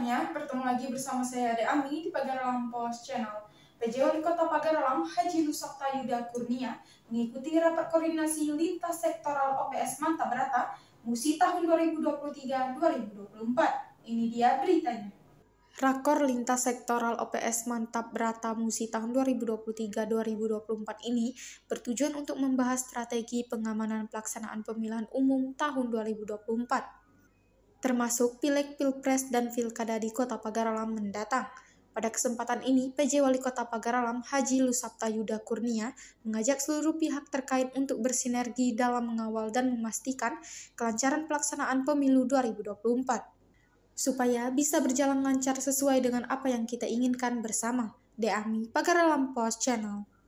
semuanya, bertemu lagi bersama saya Ade Ami di Alam Pos Channel. PJ Wali Kota Alam Haji Lusokta Yuda Kurnia mengikuti rapat koordinasi lintas sektoral OPS Manta Berata Musi tahun 2023-2024. Ini dia beritanya. Rakor lintas sektoral OPS Mantap Berata Musi tahun 2023-2024 ini bertujuan untuk membahas strategi pengamanan pelaksanaan pemilihan umum tahun 2024 termasuk Pileg, Pilpres, dan Pilkada di Kota Pagaralam mendatang. Pada kesempatan ini, PJ Wali Kota Pagaralam Haji Lusapta Yuda Kurnia mengajak seluruh pihak terkait untuk bersinergi dalam mengawal dan memastikan kelancaran pelaksanaan pemilu 2024 supaya bisa berjalan lancar sesuai dengan apa yang kita inginkan bersama. Deami Pagaralam Post Channel